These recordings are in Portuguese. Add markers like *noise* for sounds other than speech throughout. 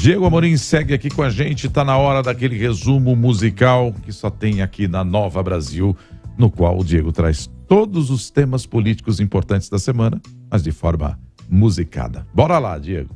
Diego Amorim segue aqui com a gente, tá na hora daquele resumo musical que só tem aqui na Nova Brasil, no qual o Diego traz todos os temas políticos importantes da semana, mas de forma musicada. Bora lá, Diego.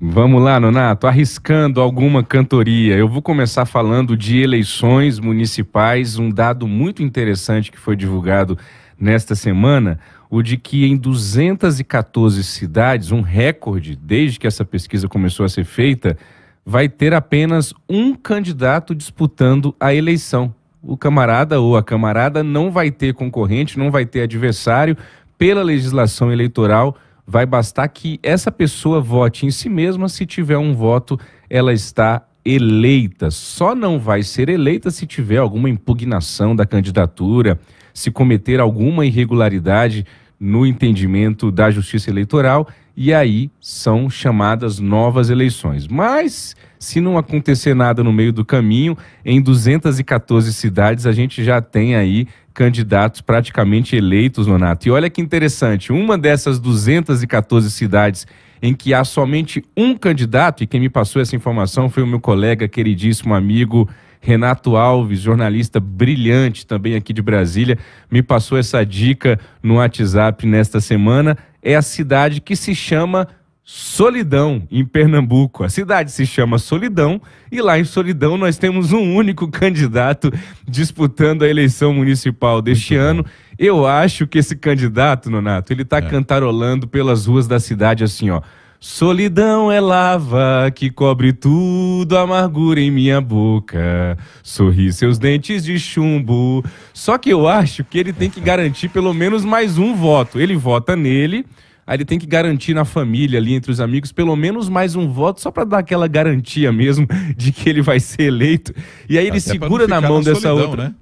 Vamos lá, Nonato, arriscando alguma cantoria. Eu vou começar falando de eleições municipais, um dado muito interessante que foi divulgado nesta semana o de que em 214 cidades, um recorde desde que essa pesquisa começou a ser feita, vai ter apenas um candidato disputando a eleição. O camarada ou a camarada não vai ter concorrente, não vai ter adversário pela legislação eleitoral. Vai bastar que essa pessoa vote em si mesma, se tiver um voto, ela está eleita. Só não vai ser eleita se tiver alguma impugnação da candidatura, se cometer alguma irregularidade no entendimento da Justiça Eleitoral e aí são chamadas novas eleições. Mas se não acontecer nada no meio do caminho, em 214 cidades a gente já tem aí candidatos praticamente eleitos, Nonato. E olha que interessante, uma dessas 214 cidades em que há somente um candidato, e quem me passou essa informação foi o meu colega, queridíssimo amigo Renato Alves, jornalista brilhante também aqui de Brasília, me passou essa dica no WhatsApp nesta semana. É a cidade que se chama Solidão, em Pernambuco. A cidade se chama Solidão e lá em Solidão nós temos um único *laughs* candidato disputando a eleição municipal deste Muito ano. Bom. Eu acho que esse candidato, Nonato, ele está é. cantarolando pelas ruas da cidade assim, ó. Solidão é lava que cobre tudo, amargura em minha boca. Sorri seus dentes de chumbo. Só que eu acho que ele tem que *laughs* garantir pelo menos mais um voto. Ele vota nele Aí ele tem que garantir na família ali, entre os amigos, pelo menos mais um voto, só para dar aquela garantia mesmo *laughs* de que ele vai ser eleito. E aí ele Até segura na mão na solidão, dessa outra. Né?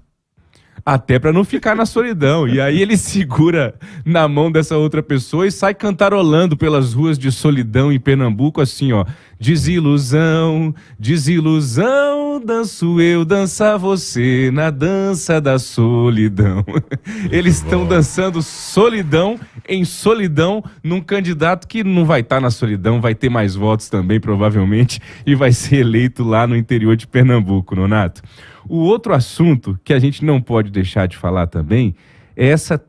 até para não ficar na solidão. E aí ele segura na mão dessa outra pessoa e sai cantarolando pelas ruas de solidão em Pernambuco, assim, ó. Desilusão, desilusão, danço eu, dança você na dança da solidão. *laughs* Eles estão dançando solidão em solidão num candidato que não vai estar tá na solidão, vai ter mais votos também, provavelmente, e vai ser eleito lá no interior de Pernambuco, Nonato. O outro assunto que a gente não pode deixar de falar também é essa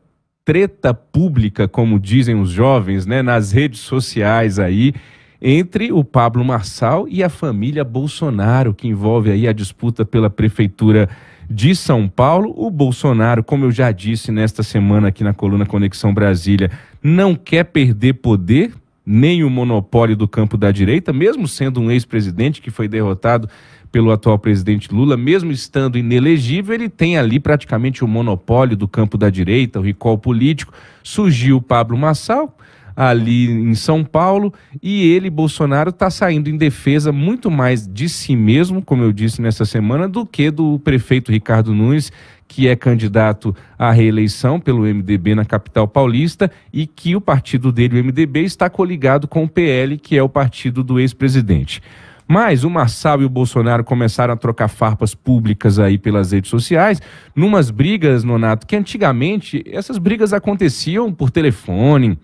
treta pública, como dizem os jovens, né, nas redes sociais aí, entre o Pablo Marçal e a família Bolsonaro, que envolve aí a disputa pela prefeitura de São Paulo. O Bolsonaro, como eu já disse nesta semana aqui na coluna Conexão Brasília, não quer perder poder, nem o monopólio do campo da direita, mesmo sendo um ex-presidente que foi derrotado pelo atual presidente Lula, mesmo estando inelegível, ele tem ali praticamente o um monopólio do campo da direita, o recall político. Surgiu Pablo Massal ali em São Paulo e ele, Bolsonaro, está saindo em defesa muito mais de si mesmo, como eu disse nessa semana, do que do prefeito Ricardo Nunes, que é candidato à reeleição pelo MDB na capital paulista e que o partido dele, o MDB, está coligado com o PL, que é o partido do ex-presidente. Mas o Marçal e o Bolsonaro começaram a trocar farpas públicas aí pelas redes sociais, numas brigas, Nonato, que antigamente essas brigas aconteciam por telefone,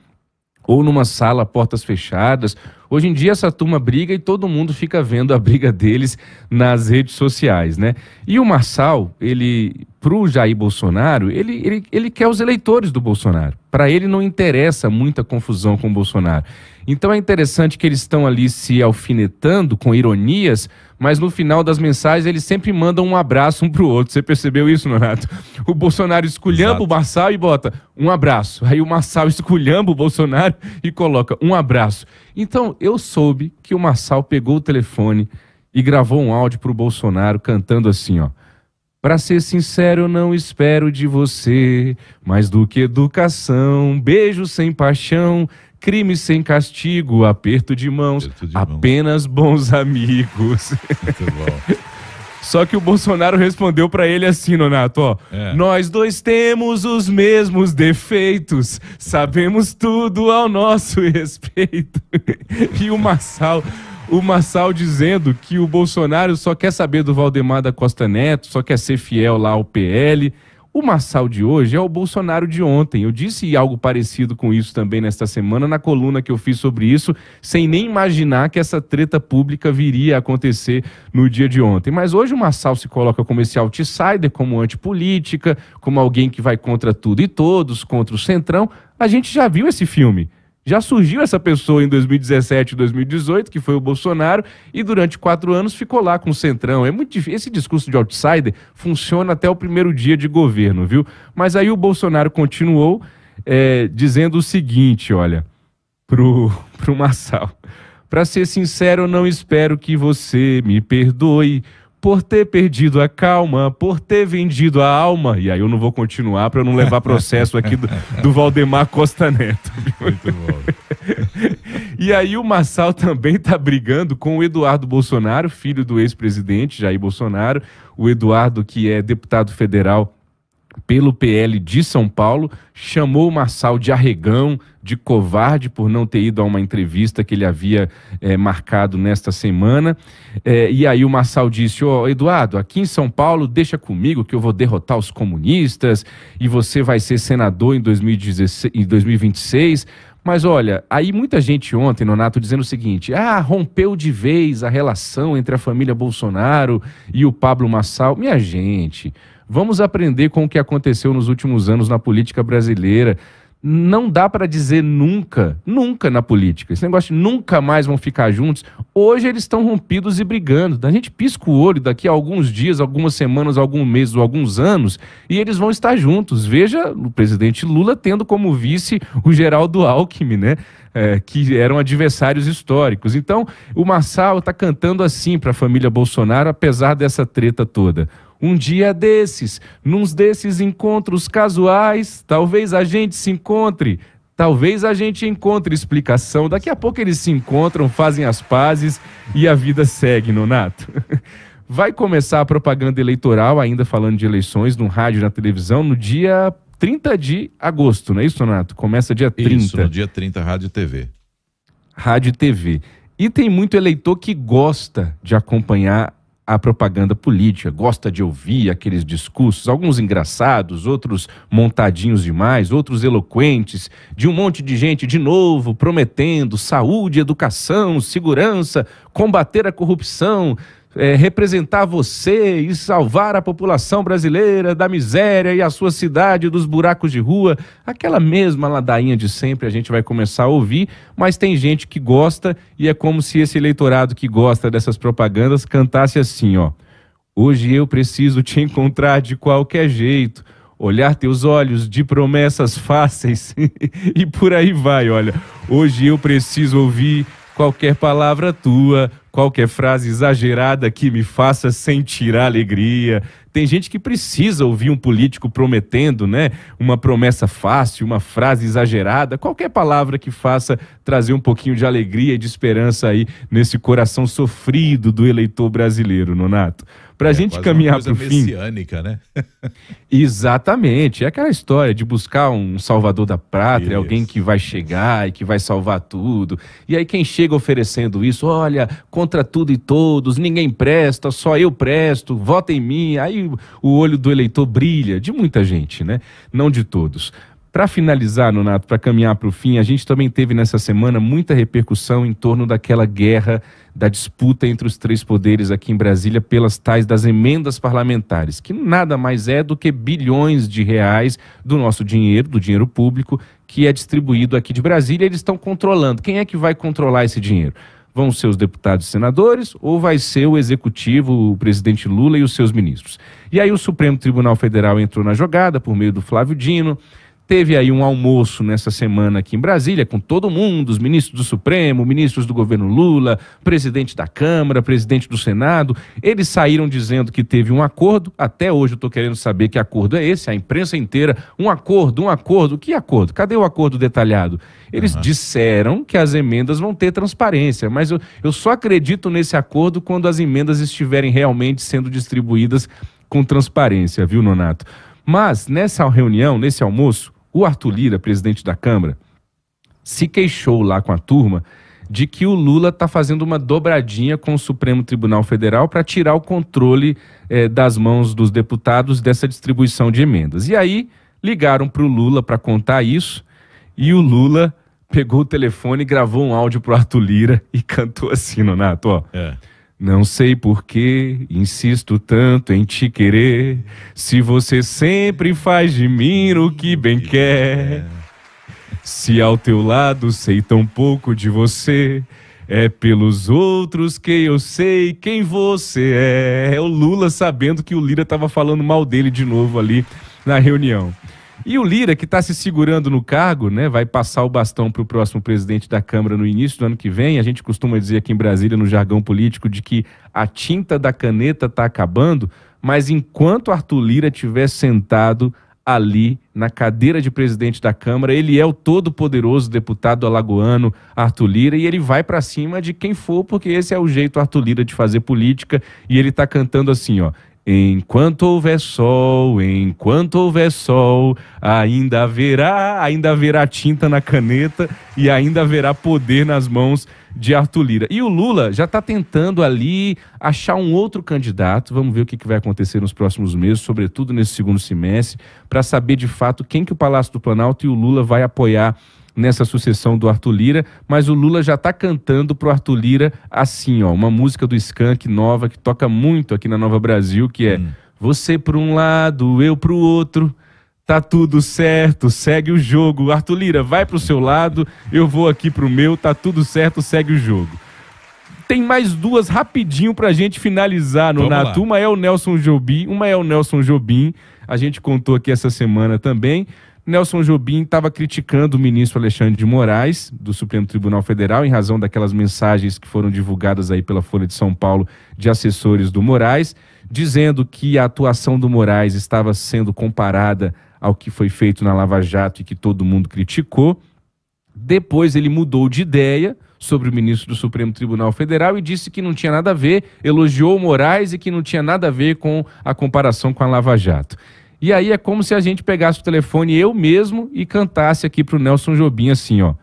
ou numa sala, portas fechadas. Hoje em dia essa turma briga e todo mundo fica vendo a briga deles nas redes sociais, né? E o Marçal, ele, pro Jair Bolsonaro, ele, ele, ele quer os eleitores do Bolsonaro. Para ele não interessa muita confusão com o Bolsonaro. Então é interessante que eles estão ali se alfinetando com ironias, mas no final das mensagens eles sempre mandam um abraço um para o outro. Você percebeu isso, Nonato? O Bolsonaro esculhamba Exato. o Marçal e bota um abraço. Aí o Marçal esculhamba o Bolsonaro *laughs* e coloca um abraço. Então eu soube que o Marçal pegou o telefone e gravou um áudio para o Bolsonaro cantando assim, ó. Pra ser sincero, não espero de você mais do que educação, beijo sem paixão, crime sem castigo, aperto de mãos, aperto de apenas bons amigos. Muito bom. *laughs* Só que o Bolsonaro respondeu para ele assim, Nonato, ó. É. Nós dois temos os mesmos defeitos, sabemos tudo ao nosso *laughs* respeito. *laughs* e o Massal o Massal dizendo que o Bolsonaro só quer saber do Valdemar da Costa Neto, só quer ser fiel lá ao PL. O Massal de hoje é o Bolsonaro de ontem. Eu disse algo parecido com isso também nesta semana, na coluna que eu fiz sobre isso, sem nem imaginar que essa treta pública viria a acontecer no dia de ontem. Mas hoje o Massal se coloca como esse outsider, como antipolítica, como alguém que vai contra tudo e todos, contra o Centrão. A gente já viu esse filme. Já surgiu essa pessoa em 2017 2018, que foi o Bolsonaro, e durante quatro anos ficou lá com o Centrão. É muito difícil. Esse discurso de outsider funciona até o primeiro dia de governo, viu? Mas aí o Bolsonaro continuou é, dizendo o seguinte: olha, pro, *laughs* pro Massal. Para ser sincero, não espero que você me perdoe por ter perdido a calma, por ter vendido a alma. E aí eu não vou continuar para eu não levar processo aqui do, do Valdemar Costa Neto. Muito bom. *laughs* e aí o Massal também está brigando com o Eduardo Bolsonaro, filho do ex-presidente Jair Bolsonaro, o Eduardo que é deputado federal pelo PL de São Paulo, chamou o Marçal de arregão, de covarde, por não ter ido a uma entrevista que ele havia é, marcado nesta semana. É, e aí o Marçal disse: Ó, oh, Eduardo, aqui em São Paulo, deixa comigo que eu vou derrotar os comunistas e você vai ser senador em, 2016, em 2026. Mas olha, aí muita gente ontem, Nonato, dizendo o seguinte: ah, rompeu de vez a relação entre a família Bolsonaro e o Pablo Massal. Minha gente, Vamos aprender com o que aconteceu nos últimos anos na política brasileira. Não dá para dizer nunca, nunca na política. Esse negócio de nunca mais vão ficar juntos. Hoje eles estão rompidos e brigando. A gente pisca o olho daqui a alguns dias, algumas semanas, alguns meses ou alguns anos e eles vão estar juntos. Veja o presidente Lula tendo como vice o Geraldo Alckmin, né? é, que eram adversários históricos. Então, o Marçal está cantando assim para a família Bolsonaro, apesar dessa treta toda. Um dia desses, num desses encontros casuais, talvez a gente se encontre. Talvez a gente encontre explicação. Daqui a pouco eles se encontram, fazem as pazes e a vida segue, Nonato. *laughs* Vai começar a propaganda eleitoral, ainda falando de eleições, no rádio e na televisão, no dia 30 de agosto, não é isso, Renato? Começa dia 30. Isso, no dia 30, rádio e TV. Rádio e TV. E tem muito eleitor que gosta de acompanhar a propaganda política, gosta de ouvir aqueles discursos, alguns engraçados, outros montadinhos demais, outros eloquentes, de um monte de gente de novo prometendo saúde, educação, segurança, combater a corrupção, é, representar você e salvar a população brasileira da miséria e a sua cidade dos buracos de rua. Aquela mesma ladainha de sempre a gente vai começar a ouvir, mas tem gente que gosta e é como se esse eleitorado que gosta dessas propagandas cantasse assim, ó. Hoje eu preciso te encontrar de qualquer jeito olhar teus olhos de promessas fáceis *laughs* e por aí vai, olha. Hoje eu preciso ouvir qualquer palavra tua, qualquer frase exagerada que me faça sentir a alegria. Tem gente que precisa ouvir um político prometendo, né? Uma promessa fácil, uma frase exagerada, qualquer palavra que faça trazer um pouquinho de alegria e de esperança aí nesse coração sofrido do eleitor brasileiro, Nonato. Para a é, gente caminhar para o fim. messiânica, né? *laughs* exatamente. É aquela história de buscar um salvador da pátria, isso. alguém que vai chegar e que vai salvar tudo. E aí quem chega oferecendo isso, olha, contra tudo e todos, ninguém presta, só eu presto, vota em mim. Aí o olho do eleitor brilha, de muita gente, né? Não de todos. Para finalizar, Nonato, para caminhar para o fim, a gente também teve nessa semana muita repercussão em torno daquela guerra da disputa entre os três poderes aqui em Brasília pelas tais das emendas parlamentares, que nada mais é do que bilhões de reais do nosso dinheiro, do dinheiro público, que é distribuído aqui de Brasília, eles estão controlando. Quem é que vai controlar esse dinheiro? Vão ser os deputados e senadores ou vai ser o executivo, o presidente Lula e os seus ministros? E aí o Supremo Tribunal Federal entrou na jogada por meio do Flávio Dino, teve aí um almoço nessa semana aqui em Brasília com todo mundo, os ministros do Supremo, ministros do governo Lula, presidente da Câmara, presidente do Senado. Eles saíram dizendo que teve um acordo. Até hoje eu estou querendo saber que acordo é esse. A imprensa inteira, um acordo, um acordo. Que acordo? Cadê o acordo detalhado? Eles uhum. disseram que as emendas vão ter transparência, mas eu, eu só acredito nesse acordo quando as emendas estiverem realmente sendo distribuídas com transparência, viu, Nonato? Mas nessa reunião, nesse almoço, o Arthur Lira, presidente da Câmara, se queixou lá com a turma de que o Lula está fazendo uma dobradinha com o Supremo Tribunal Federal para tirar o controle eh, das mãos dos deputados dessa distribuição de emendas. E aí ligaram para o Lula para contar isso e o Lula pegou o telefone, gravou um áudio para o Arthur Lira e *laughs* cantou assim, Nonato, ó. É. Não sei por que insisto tanto em te querer, se você sempre faz de mim o que bem quer. Se ao teu lado sei tão pouco de você, é pelos outros que eu sei quem você é. É o Lula sabendo que o Lira estava falando mal dele de novo ali na reunião. E o Lira, que está se segurando no cargo, né, vai passar o bastão para o próximo presidente da Câmara no início do ano que vem. A gente costuma dizer aqui em Brasília, no jargão político, de que a tinta da caneta está acabando, mas enquanto Arthur Lira estiver sentado ali na cadeira de presidente da Câmara, ele é o todo-poderoso deputado alagoano Arthur Lira e ele vai para cima de quem for, porque esse é o jeito Arthur Lira de fazer política e ele está cantando assim, ó: Enquanto houver sol, enquanto houver sol, ainda haverá, ainda haverá tinta na caneta e ainda haverá poder nas mãos de Arthur Lira. E o Lula já está tentando ali achar um outro candidato. Vamos ver o que, que vai acontecer nos próximos meses, sobretudo nesse segundo semestre, para saber de fato quem que o Palácio do Planalto e o Lula vai apoiar nessa sucessão do Arthur Lira, mas o Lula já está cantando pro Arthur Lira assim, ó, uma música do Skank nova que toca muito aqui na Nova Brasil, que é hum. Você para um lado, eu para o outro. Tá tudo certo, segue o jogo. Arthur Lira, vai pro seu lado, eu vou aqui pro meu, tá tudo certo, segue o jogo. Tem mais duas rapidinho pra gente finalizar no Nato. Uma é o Nelson Jobim, uma é o Nelson Jobim. A gente contou aqui essa semana também. Nelson Jobim estava criticando o ministro Alexandre de Moraes, do Supremo Tribunal Federal, em razão daquelas mensagens que foram divulgadas aí pela Folha de São Paulo de assessores do Moraes, dizendo que a atuação do Moraes estava sendo comparada ao que foi feito na Lava Jato e que todo mundo criticou. Depois ele mudou de ideia sobre o ministro do Supremo Tribunal Federal e disse que não tinha nada a ver, elogiou o Moraes e que não tinha nada a ver com a comparação com a Lava Jato. E aí é como se a gente pegasse o telefone eu mesmo e cantasse aqui pro Nelson Jobim assim, ó.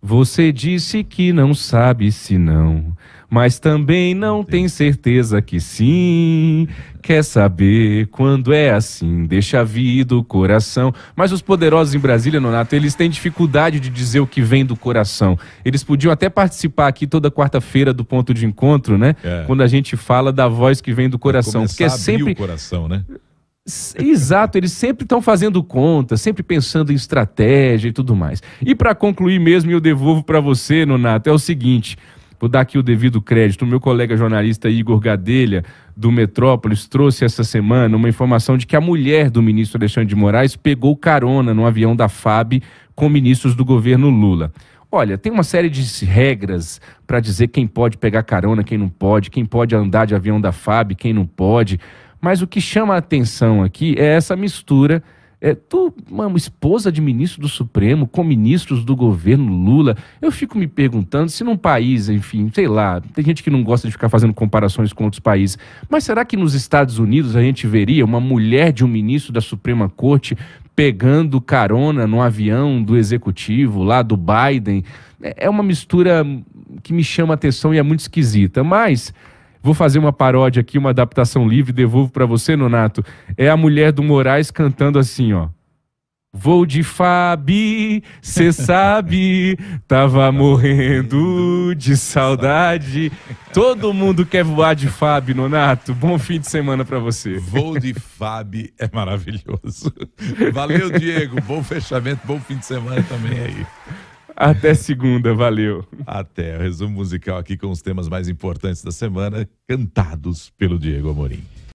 Você disse que não sabe se não, mas também não tem certeza que sim. Quer saber quando é assim? Deixa a vida o coração. Mas os poderosos em Brasília, Nonato, eles têm dificuldade de dizer o que vem do coração. Eles podiam até participar aqui toda quarta-feira do ponto de encontro, né? É. Quando a gente fala da voz que vem do coração, porque é sempre o coração, né? Exato, eles sempre estão fazendo conta, sempre pensando em estratégia e tudo mais. E para concluir mesmo, eu devolvo para você, Nonato, é o seguinte: vou dar aqui o devido crédito. O meu colega jornalista Igor Gadelha, do Metrópolis, trouxe essa semana uma informação de que a mulher do ministro Alexandre de Moraes pegou carona no avião da FAB com ministros do governo Lula. Olha, tem uma série de regras para dizer quem pode pegar carona, quem não pode, quem pode andar de avião da FAB, quem não pode. Mas o que chama a atenção aqui é essa mistura é, tu, mano, esposa de ministro do Supremo, com ministros do governo Lula, eu fico me perguntando se num país, enfim, sei lá, tem gente que não gosta de ficar fazendo comparações com outros países, mas será que nos Estados Unidos a gente veria uma mulher de um ministro da Suprema Corte pegando carona no avião do executivo lá do Biden? É, é uma mistura que me chama a atenção e é muito esquisita, mas Vou fazer uma paródia aqui, uma adaptação livre, devolvo para você, Nonato. É a mulher do Moraes cantando assim, ó. Vou de Fabi, cê *laughs* sabe, tava morrendo de saudade. Todo mundo quer voar de Fabi, Nonato. Bom fim de semana para você. Vou de Fabi é maravilhoso. *laughs* Valeu, Diego. Bom fechamento, bom fim de semana também aí. Até segunda, valeu. Até. O resumo musical aqui com os temas mais importantes da semana, cantados pelo Diego Amorim.